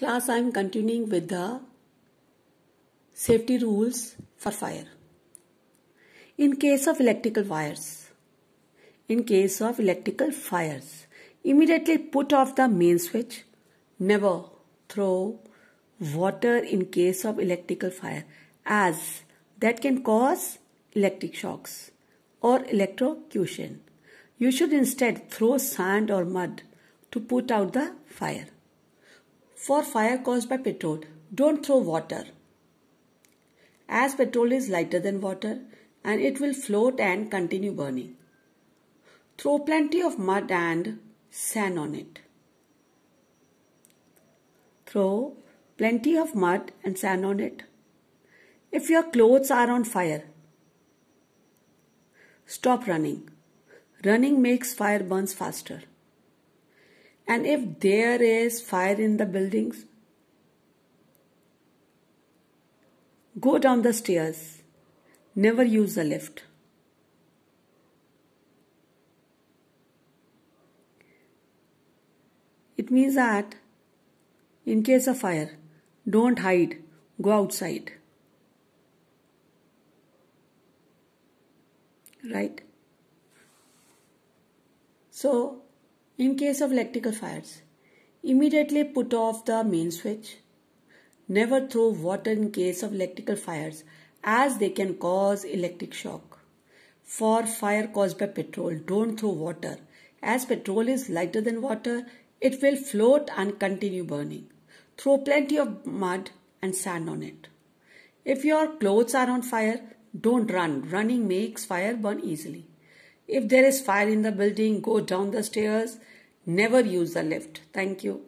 Class I am continuing with the safety rules for fire. In case of electrical wires, in case of electrical fires, immediately put off the main switch. Never throw water in case of electrical fire as that can cause electric shocks or electrocution. You should instead throw sand or mud to put out the fire. For fire caused by petrol, don't throw water. As petrol is lighter than water and it will float and continue burning. Throw plenty of mud and sand on it. Throw plenty of mud and sand on it. If your clothes are on fire, stop running. Running makes fire burns faster. And if there is fire in the buildings, go down the stairs. Never use the lift. It means that in case of fire, don't hide, go outside. Right? So, in case of electrical fires, immediately put off the main switch. Never throw water in case of electrical fires as they can cause electric shock. For fire caused by petrol, don't throw water. As petrol is lighter than water, it will float and continue burning. Throw plenty of mud and sand on it. If your clothes are on fire, don't run. Running makes fire burn easily. If there is fire in the building, go down the stairs. Never use the lift. Thank you.